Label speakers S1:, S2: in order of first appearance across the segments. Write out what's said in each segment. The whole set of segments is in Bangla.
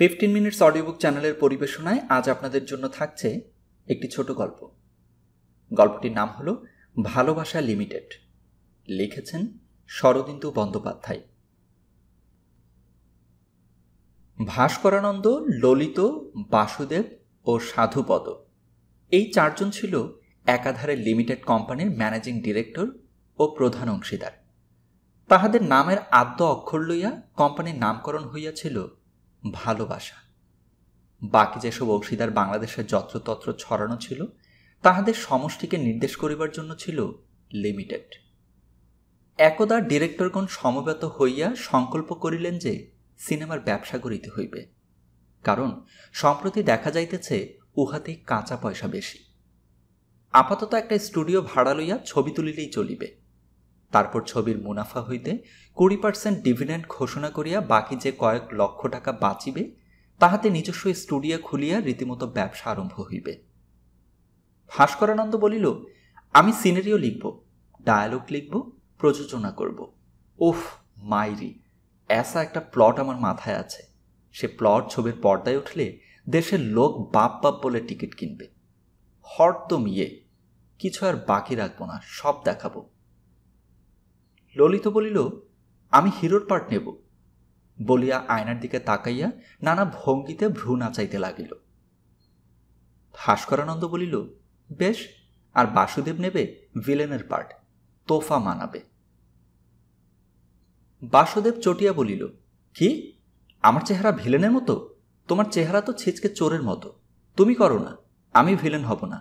S1: ফিফটিন মিনিটস অডিওবুক চ্যানেলের পরিবেশনায় আজ আপনাদের জন্য থাকছে একটি ছোট গল্প গল্পটির নাম হল ভালোবাসা লিমিটেড লিখেছেন শরদিন্দু বন্দ্যোপাধ্যায় ভাস্করানন্দ ললিত বাসুদেব ও সাধুপদ এই চারজন ছিল একাধারে লিমিটেড কোম্পানির ম্যানেজিং ডিরেক্টর ও প্রধান অংশীদার তাহাদের নামের আদ্য অক্ষর লইয়া কোম্পানির নামকরণ হইয়াছিল ভালোবাসা বাকি যেসব অংশীদার বাংলাদেশের যত্রতত্র ছড়ানো ছিল তাহাদের সমষ্টিকে নির্দেশ করিবার জন্য ছিল লিমিটেড একদা ডিরেক্টরগণ সমবেত হইয়া সংকল্প করিলেন যে সিনেমার ব্যবসা করিতে হইবে কারণ সম্প্রতি দেখা যাইতেছে উহাতে কাঁচা পয়সা বেশি আপাতত একটা স্টুডিও ভাড়া লইয়া ছবি তুলিলেই চলিবে তারপর ছবির মুনাফা হইতে কুড়ি পার্সেন্ট ডিভিডেন্ড ঘোষণা করিয়া বাকি যে কয়েক লক্ষ টাকা বাঁচিবে তাহাতে নিজস্ব স্টুডিও খুলিয়া রীতিমতো ব্যবসা আরম্ভ হইবে ভাস্করানন্দ বলিল আমি সিনারিও লিখব ডায়ালগ লিখব প্রযোজনা করব ওফ মাইরি এসা একটা প্লট আমার মাথায় আছে সে প্লট ছবির পর্দায় উঠলে দেশের লোক বাপ বাপ বলে টিকিট কিনবে হরদম ইয়ে কিছু আর বাকি রাখবো না সব দেখাবো ললিত বলিল আমি হিরোর পার্ট নেব বলিয়া আয়নার দিকে তাকাইয়া নানা ভঙ্গিতে ভ্রু নাচাইতে লাগিল ভাস্করানন্দ বলিল বেশ আর বাসুদেব নেবে ভিলেনের পার্ট তোফা মানাবে বাসুদেব চটিয়া বলিল কি আমার চেহারা ভিলেনের মতো তোমার চেহারা তো ছিচকে চোরের মতো তুমি করো না আমি ভিলেন হব না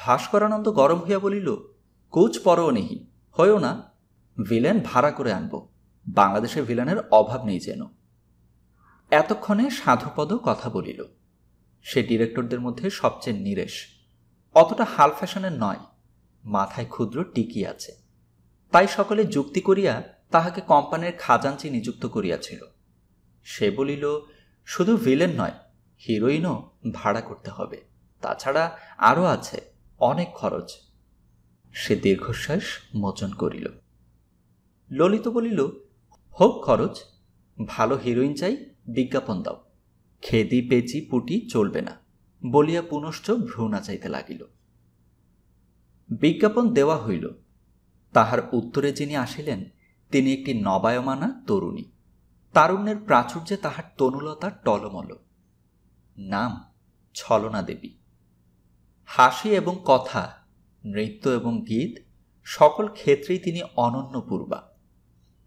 S1: ভাস্করানন্দ গরম হইয়া বলিল কোচ পরও নেহি হয়েও না ভিলেন ভাড়া করে আনব বাংলাদেশে ভিলেনের অভাব নেই যেন এতক্ষণে সাধুপদ কথা বলিল সে ডিরেক্টরদের মধ্যে সবচেয়ে নিরেশ অতটা হাল ফ্যাশনের নয় মাথায় ক্ষুদ্র টিকি আছে তাই সকলে যুক্তি করিয়া তাহাকে কোম্পানির খাজাঞ্চি নিযুক্ত করিয়াছিল সে বলিল শুধু ভিলেন নয় হিরোইনও ভাড়া করতে হবে তাছাড়া আরও আছে অনেক খরচ সে দীর্ঘশ্বাস মোচন করিল ললিত বলিল হোক খরচ ভালো হিরোইন চাই বিজ্ঞাপন দাও খেদি পেচি পুটি চলবে না বলিয়া পুনশ্চ ভ্রু চাইতে লাগিল বিজ্ঞাপন দেওয়া হইল তাহার উত্তরে যিনি আসিলেন তিনি একটি নবায়মানা তরুণী তারুণ্যের প্রাচুর্যে তাহার তনুলতা টলমল নাম ছলনা দেবী হাসি এবং কথা নৃত্য এবং গীত সকল ক্ষেত্রেই তিনি অনন্য পূর্বা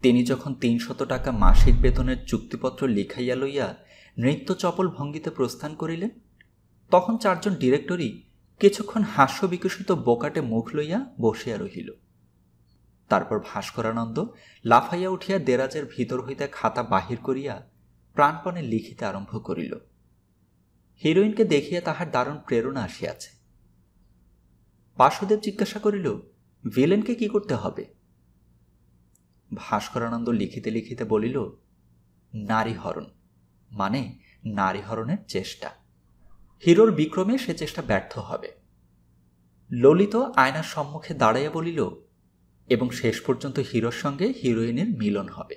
S1: তিনি যখন তিনশত টাকা মাসিক বেতনের চুক্তিপত্র লিখাইয়া লইয়া নৃত্য চপল ভঙ্গিতে প্রস্থান করিলেন তখন চারজন ডিরেক্টরই কিছুক্ষণ হাস্য বিকশিত বোকাটে মুখ লইয়া বসিয়া রহিল তারপর ভাস্করানন্দ লাফাইয়া উঠিয়া দেরাজের ভিতর হইতে খাতা বাহির করিয়া প্রাণপণে লিখিতে আরম্ভ করিল হিরোইনকে দেখিয়া তাহার দারুণ প্রেরণা আসিয়াছে বাসুদেব জিজ্ঞাসা করিল ভিলেনকে কি করতে হবে ভাস্করানন্দ লিখিতে লিখিতে বলিল নারী হরণ মানে নারী হরণের চেষ্টা হিরোর বিক্রমে সে চেষ্টা ব্যর্থ হবে ললিত আয়নার সম্মুখে দাঁড়াইয়া বলিল এবং শেষ পর্যন্ত হিরোর সঙ্গে হিরোইনের মিলন হবে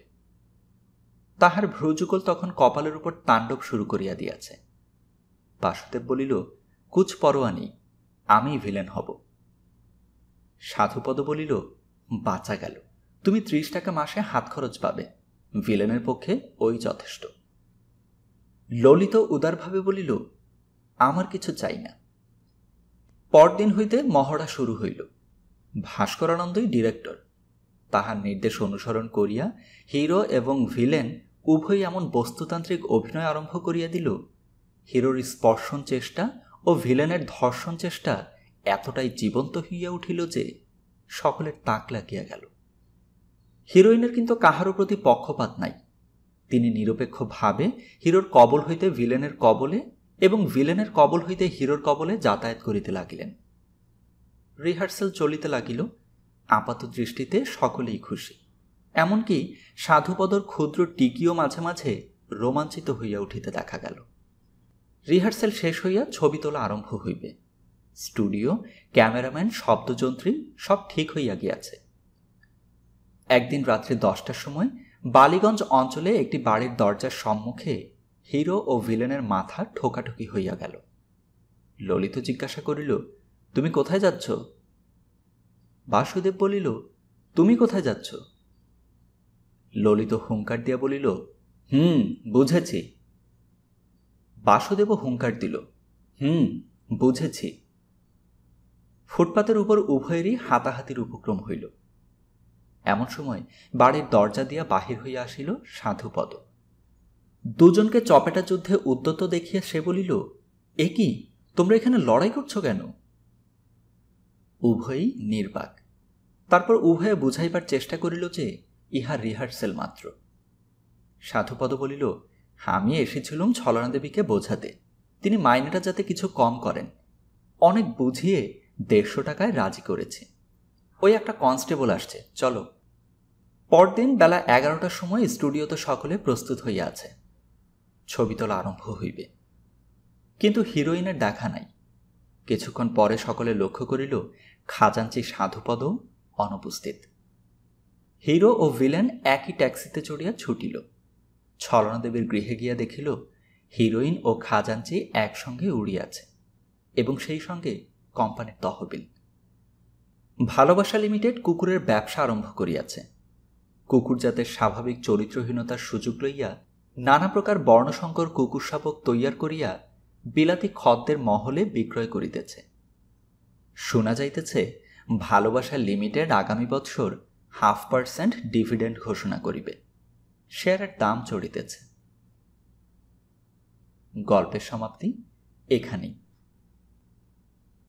S1: তাহার ভ্রুযুগল তখন কপালের উপর তাণ্ডব শুরু করিয়া দিয়াছে বাসুদেব বলিল কুচ পরোয়া নেই আমি ভিলেন হব সাধুপদ বলিল বাঁচা গেল তুমি ত্রিশ টাকা মাসে হাত খরচ পাবে ভিলেনের পক্ষে ওই যথেষ্ট ললিত উদারভাবে বলিল আমার কিছু চাই না পরদিন হইতে মহড়া শুরু হইল ভাস্করানন্দই ডিরেক্টর তাহার নির্দেশ অনুসরণ করিয়া হিরো এবং ভিলেন উভয় এমন বস্তুতান্ত্রিক অভিনয় আরম্ভ করিয়া দিল হিরোর স্পর্শন চেষ্টা ও ভিলেনের ধর্ষণ চেষ্টা এতটাই জীবন্ত হইয়া উঠিল যে সকলের তাক লাগিয়া গেল হিরোইনের কিন্তু কাহারও প্রতি পক্ষপাত নাই তিনি নিরপেক্ষভাবে হিরোর কবল হইতে ভিলেনের কবলে এবং ভিলেনের কবল হইতে হিরোর কবলে যাতায়াত করিতে লাগিলেন রিহার্সেল চলিতে লাগিল আপাত দৃষ্টিতে সকলেই খুশি এমনকি সাধুপদর ক্ষুদ্র টিকিও মাঝে মাঝে রোমাঞ্চিত হইয়া উঠিতে দেখা গেল রিহার্সেল শেষ হইয়া ছবি তোলা আরম্ভ হইবে স্টুডিও ক্যামেরাম্যান শব্দযন্ত্রী সব ঠিক হইয়া গিয়াছে একদিন রাত্রি দশটার সময় বালিগঞ্জ অঞ্চলে একটি বাড়ির দরজার সম্মুখে হিরো ও ভিলেনের মাথা ঠোকাঠুকি হইয়া গেল ললিত জিজ্ঞাসা করিল তুমি কোথায় যাচ্ছ বাসুদেব বলিল তুমি কোথায় যাচ্ছ ললিত হুঙ্কার দিয়া বলিল হুম বুঝেছি বাসুদেবও হুঙ্কার দিল হুম বুঝেছি ফুটপাতের উপর উভয়েরই হাতাহাতির উপক্রম হইল এমন সময় বাড়ির দরজা দিয়া বাহির হইয়া আসিল সাধুপদ দুজনকে চপেটা যুদ্ধে উদ্যত দেখিয়া সে বলিল এ কি তোমরা এখানে লড়াই করছো কেন উভয়ই নির্বাক তারপর উভয়ে বুঝাইবার চেষ্টা করিল যে ইহা রিহার্সেল মাত্র সাধুপদ বলিল আমি এসেছিলুম ছলনা দেবীকে বোঝাতে তিনি মাইনেটা যাতে কিছু কম করেন অনেক বুঝিয়ে দেড়শো টাকায় রাজি করেছে ওই একটা কনস্টেবল আসছে চলো পরদিন বেলা এগারোটার সময় স্টুডিও তো সকলে প্রস্তুত হইয়া আছে ছবি তোলা আরম্ভ হইবে কিন্তু হিরোইনের দেখা নাই কিছুক্ষণ পরে সকলে লক্ষ্য করিল খাজাঞ্চি সাধুপদ অনুপস্থিত হিরো ও ভিলেন একই ট্যাক্সিতে চড়িয়া ছুটিল ছলনাদেবীর গৃহে গিয়া দেখিল হিরোইন ও খাজাঞ্চি একসঙ্গে উড়িয়াছে এবং সেই সঙ্গে কোম্পানির তহবিল ভালোবাসা লিমিটেড কুকুরের ব্যবসা আরম্ভ করিয়াছে কুকুর যাতে স্বাভাবিক চরিত্রহীনতার সুযোগ লইয়া নানা প্রকার বর্ণশঙ্কর কুকুর শাবক তৈয়ার করিয়া বিলাতি খদ্দের মহলে বিক্রয় করিতেছে শোনা যাইতেছে ভালোবাসা লিমিটেড আগামী বছর হাফ পার্সেন্ট ডিভিডেন্ড ঘোষণা করিবে শেয়ারের দাম চড়িতেছে গল্পের সমাপ্তি এখানেই